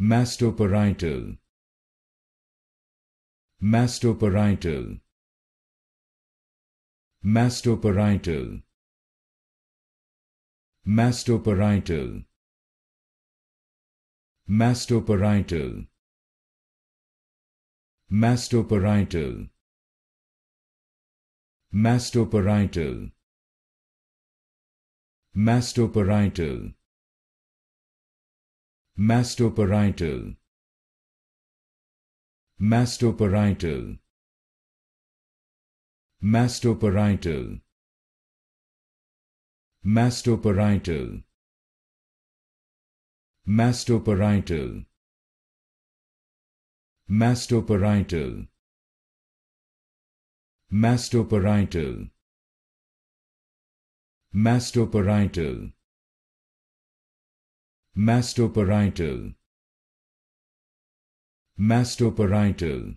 mastoparital mastoparital mastoparital mastoparital mastoparital mastoparital mastoparital Mastoparital Mastoparital Mastoparital Mastoparital Mastoparital Mastoparital Mastoparital Mastoparital Mastoparital